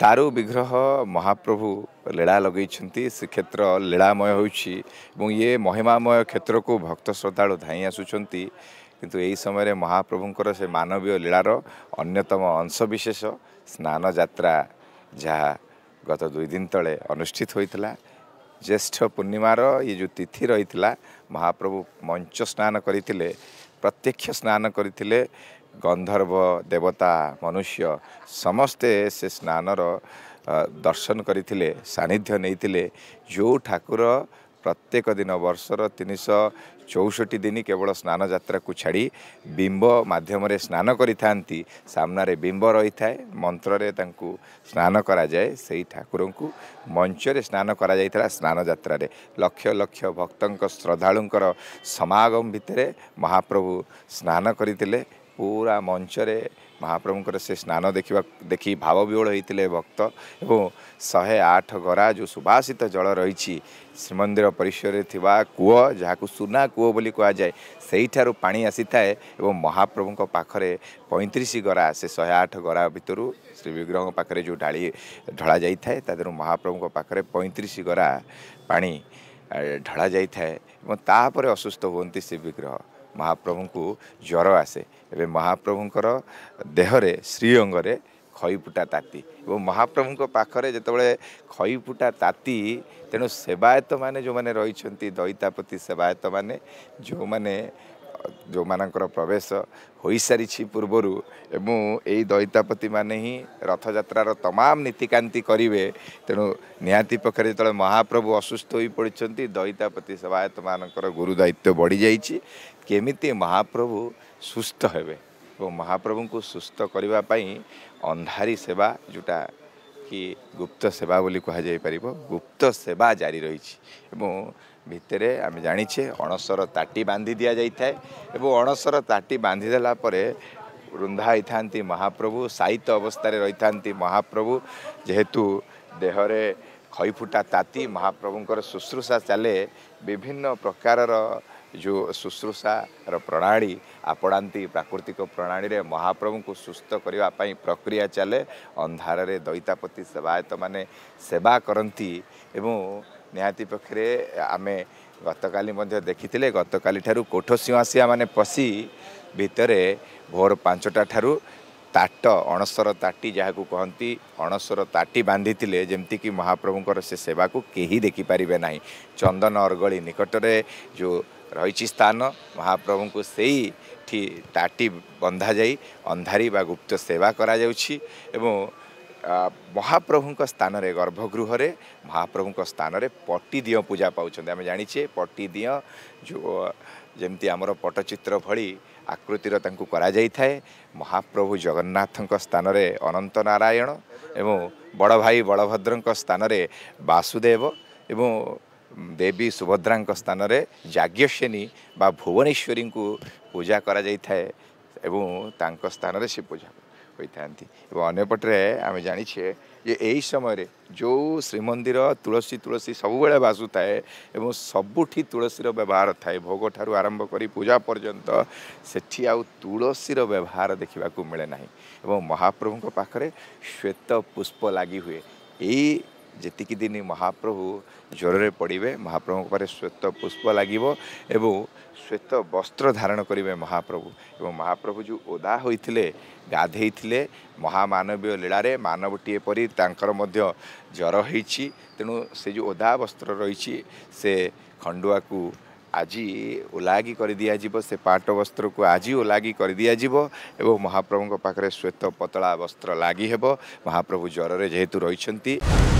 ଦାରୁ ବିଗ୍ରହ ମହାପ୍ରଭୁ ଲୀଳା ଲଗେଇଛନ୍ତି ଶ୍ରୀକ୍ଷେତ୍ର ଲୀଳାମୟ ହେଉଛି ଏବଂ ଇଏ ମହିମାମୟ କ୍ଷେତ୍ରକୁ ଭକ୍ତ ଶ୍ରଦ୍ଧାଳୁ ଧାଇଁ ଆସୁଛନ୍ତି କିନ୍ତୁ ଏହି ସମୟରେ ମହାପ୍ରଭୁଙ୍କର ସେ ମାନବୀୟ ଲୀଳାର ଅନ୍ୟତମ ଅଂଶବିଶେଷ ସ୍ନାନ ଯାତ୍ରା ଯାହା ଗତ ଦୁଇ ଦିନ ତଳେ ଅନୁଷ୍ଠିତ ହୋଇଥିଲା ଜ୍ୟେଷ୍ଠ ପୂର୍ଣ୍ଣିମାର ଇଏ ଯେଉଁ ତିଥି ରହିଥିଲା ମହାପ୍ରଭୁ ମଞ୍ଚ ସ୍ନାନ କରିଥିଲେ ପ୍ରତ୍ୟକ୍ଷ ସ୍ନାନ କରିଥିଲେ ଗନ୍ଧର୍ବ ଦେବତା ମନୁଷ୍ୟ ସମସ୍ତେ ସେ ସ୍ନାନର ଦର୍ଶନ କରିଥିଲେ ସାନ୍ନିଧ୍ୟ ନେଇଥିଲେ ଯେଉଁ ଠାକୁର ପ୍ରତ୍ୟେକ ଦିନ ବର୍ଷର ତିନିଶହ ଚଉଷଠି ଦିନ କେବଳ ସ୍ନାନ ଯାତ୍ରାକୁ ଛାଡ଼ି ବିମ୍ବ ମାଧ୍ୟମରେ ସ୍ନାନ କରିଥାନ୍ତି ସାମ୍ନାରେ ବିମ୍ବ ରହିଥାଏ ମନ୍ତ୍ରରେ ତାଙ୍କୁ ସ୍ନାନ କରାଯାଏ ସେହି ଠାକୁରଙ୍କୁ ମଞ୍ଚରେ ସ୍ନାନ କରାଯାଇଥିଲା ସ୍ନାନ ଯାତ୍ରାରେ ଲକ୍ଷ ଲକ୍ଷ ଭକ୍ତଙ୍କ ଶ୍ରଦ୍ଧାଳୁଙ୍କର ସମାଗମ ଭିତରେ ମହାପ୍ରଭୁ ସ୍ନାନ କରିଥିଲେ ପୁରା ମଞ୍ଚରେ ମହାପ୍ରଭୁଙ୍କର ସେ ସ୍ନାନ ଦେଖିବା ଦେଖି ଭାବବିହୋଳ ହେଇଥିଲେ ଭକ୍ତ ଏବଂ ଶହେ ଆଠ ଗରା ଯେଉଁ ସୁବାସିତ ଜଳ ରହିଛି ଶ୍ରୀମନ୍ଦିର ପରିସରରେ ଥିବା କୂଅ ଯାହାକୁ ସୁନା କୂଅ ବୋଲି କୁହାଯାଏ ସେଇଠାରୁ ପାଣି ଆସିଥାଏ ଏବଂ ମହାପ୍ରଭୁଙ୍କ ପାଖରେ ପଇଁତିରିଶ ଗରା ସେ ଶହେ ଆଠ ଗରା ଭିତରୁ ଶ୍ରୀବିଗ୍ରହଙ୍କ ପାଖରେ ଯେଉଁ ଢାଳି ଢଳାଯାଇଥାଏ ତା ଦେହରୁ ମହାପ୍ରଭୁଙ୍କ ପାଖରେ ପଇଁତିରିଶ ଗରା ପାଣି ଢଳାଯାଇଥାଏ ଏବଂ ତାପରେ ଅସୁସ୍ଥ ହୁଅନ୍ତି ଶ୍ରୀବିଗ୍ରହ ମହାପ୍ରଭୁଙ୍କୁ ଜ୍ୱର ଆସେ ଏବେ ମହାପ୍ରଭୁଙ୍କର ଦେହରେ ଶ୍ରୀଅଙ୍ଗରେ ଖଇପୁଟା ତାତି ଏବଂ ମହାପ୍ରଭୁଙ୍କ ପାଖରେ ଯେତେବେଳେ ଖଇଫୁଟା ତାତି ତେଣୁ ସେବାୟତମାନେ ଯେଉଁମାନେ ରହିଛନ୍ତି ଦଇତାପତି ସେବାୟତମାନେ ଯେଉଁମାନେ ଯେଉଁମାନଙ୍କର ପ୍ରବେଶ ହୋଇସାରିଛି ପୂର୍ବରୁ ଏବଂ ଏଇ ଦଇତାପତିମାନେ ହିଁ ରଥଯାତ୍ରାର ତମାମ ନୀତିକାନ୍ତି କରିବେ ତେଣୁ ନିହାତି ପକ୍ଷରେ ଯେତେବେଳେ ମହାପ୍ରଭୁ ଅସୁସ୍ଥ ହୋଇ ପଡ଼ିଛନ୍ତି ଦଇତାପତି ସେବାୟତମାନଙ୍କର ଗୁରୁ ଦାୟିତ୍ୱ ବଢ଼ିଯାଇଛି କେମିତି ମହାପ୍ରଭୁ ସୁସ୍ଥ ହେବେ ଏବଂ ମହାପ୍ରଭୁଙ୍କୁ ସୁସ୍ଥ କରିବା ପାଇଁ ଅନ୍ଧାରୀ ସେବା ଯେଉଁଟା କି ଗୁପ୍ତ ସେବା ବୋଲି କୁହାଯାଇପାରିବ ଗୁପ୍ତ ସେବା ଜାରି ରହିଛି ଏବଂ ଭିତରେ ଆମେ ଜାଣିଛେ ଅଣସର ତାଟି ବାନ୍ଧି ଦିଆଯାଇଥାଏ ଏବଂ ଅଣସର ତାଟି ବାନ୍ଧି ଦେଲା ପରେ ରୁନ୍ଧା ହୋଇଥାନ୍ତି ମହାପ୍ରଭୁ ସାଇତ ଅବସ୍ଥାରେ ରହିଥାନ୍ତି ମହାପ୍ରଭୁ ଯେହେତୁ ଦେହରେ ଖଇଫୁଟା ତାତି ମହାପ୍ରଭୁଙ୍କର ଶୁଶ୍ରୂଷା ଚାଲେ ବିଭିନ୍ନ ପ୍ରକାରର ଯେଉଁ ଶୁଶ୍ରୂଷାର ପ୍ରଣାଳୀ ଆପଣାନ୍ତି ପ୍ରାକୃତିକ ପ୍ରଣାଳୀରେ ମହାପ୍ରଭୁଙ୍କୁ ସୁସ୍ଥ କରିବା ପାଇଁ ପ୍ରକ୍ରିୟା ଚାଲେ ଅନ୍ଧାରରେ ଦଇତାପତି ସେବାୟତମାନେ ସେବା କରନ୍ତି ଏବଂ ନିହାତି ପକ୍ଷରେ ଆମେ ଗତକାଲି ମଧ୍ୟ ଦେଖିଥିଲେ ଗତକାଲିଠାରୁ କୋଠସିଂହାସିଆମାନେ ପଶି ଭିତରେ ଭୋର ପାଞ୍ଚଟା ଠାରୁ ତାଟ ଅଣସର ତାଟି ଯାହାକୁ କହନ୍ତି ଅଣସର ତାଟି ବାନ୍ଧିଥିଲେ ଯେମିତିକି ମହାପ୍ରଭୁଙ୍କର ସେ ସେବାକୁ କେହି ଦେଖିପାରିବେ ନାହିଁ ଚନ୍ଦନ ଅର୍ଗଳି ନିକଟରେ ଯେଉଁ ରହିଛି ସ୍ଥାନ ମହାପ୍ରଭୁଙ୍କୁ ସେଇଠି ତାଟି ବନ୍ଧାଯାଇ ଅନ୍ଧାରୀ ବା ଗୁପ୍ତ ସେବା କରାଯାଉଛି ଏବଂ ମହାପ୍ରଭୁଙ୍କ ସ୍ଥାନରେ ଗର୍ଭଗୃହରେ ମହାପ୍ରଭୁଙ୍କ ସ୍ଥାନରେ ପଟିଦିଅଁ ପୂଜା ପାଉଛନ୍ତି ଆମେ ଜାଣିଛେ ପଟିଦିଅଁ ଯେଉଁ ଯେମିତି ଆମର ପଟ୍ଟଚିତ୍ର ଭଳି ଆକୃତିର ତାଙ୍କୁ କରାଯାଇଥାଏ ମହାପ୍ରଭୁ ଜଗନ୍ନାଥଙ୍କ ସ୍ଥାନରେ ଅନନ୍ତ ନାରାୟଣ ଏବଂ ବଡ଼ ଭାଇ ବଳଭଦ୍ରଙ୍କ ସ୍ଥାନରେ ବାସୁଦେବ ଏବଂ ଦେବୀ ସୁଭଦ୍ରାଙ୍କ ସ୍ଥାନରେ ଯାଜ୍ଞସେନୀ ବା ଭୁବନେଶ୍ୱରୀଙ୍କୁ ପୂଜା କରାଯାଇଥାଏ ଏବଂ ତାଙ୍କ ସ୍ଥାନରେ ସେ ପୂଜା ହୋଇଥାନ୍ତି ଏବଂ ଅନ୍ୟପଟରେ ଆମେ ଜାଣିଛେ ଯେ ଏହି ସମୟରେ ଯେଉଁ ଶ୍ରୀମନ୍ଦିର ତୁଳସୀ ତୁଳସୀ ସବୁବେଳେ ବାସୁଥାଏ ଏବଂ ସବୁଠି ତୁଳସୀର ବ୍ୟବହାର ଥାଏ ଭୋଗଠାରୁ ଆରମ୍ଭ କରି ପୂଜା ପର୍ଯ୍ୟନ୍ତ ସେଠି ଆଉ ତୁଳସୀର ବ୍ୟବହାର ଦେଖିବାକୁ ମିଳେ ନାହିଁ ଏବଂ ମହାପ୍ରଭୁଙ୍କ ପାଖରେ ଶ୍ୱେତ ପୁଷ୍ପ ଲାଗି ହୁଏ ଏଇ ଯେତିକି ଦିନ ମହାପ୍ରଭୁ ଜ୍ୱରରେ ପଡ଼ିବେ ମହାପ୍ରଭୁଙ୍କ ପାଖରେ ଶ୍ୱେତ ପୁଷ୍ପ ଲାଗିବ ଏବଂ ଶ୍ୱେତ ବସ୍ତ୍ର ଧାରଣ କରିବେ ମହାପ୍ରଭୁ ଏବଂ ମହାପ୍ରଭୁ ଯେଉଁ ଓଦା ହୋଇଥିଲେ ଗାଧେଇଥିଲେ ମହାମାନବୀୟ ଲୀଳାରେ ମାନବଟିଏ ପରି ତାଙ୍କର ମଧ୍ୟ ଜ୍ୱର ହୋଇଛି ତେଣୁ ସେ ଯେଉଁ ଓଦା ବସ୍ତ୍ର ରହିଛି ସେ ଖଣ୍ଡୁଆକୁ ଆଜି ଓଲାଗି କରିଦିଆଯିବ ସେ ପାଟ ବସ୍ତ୍ରକୁ ଆଜି ଓଲାଗି କରିଦିଆଯିବ ଏବଂ ମହାପ୍ରଭୁଙ୍କ ପାଖରେ ଶ୍ୱେତ ପତଳା ବସ୍ତ୍ର ଲାଗି ହେବ ମହାପ୍ରଭୁ ଜ୍ୱରରେ ଯେହେତୁ ରହିଛନ୍ତି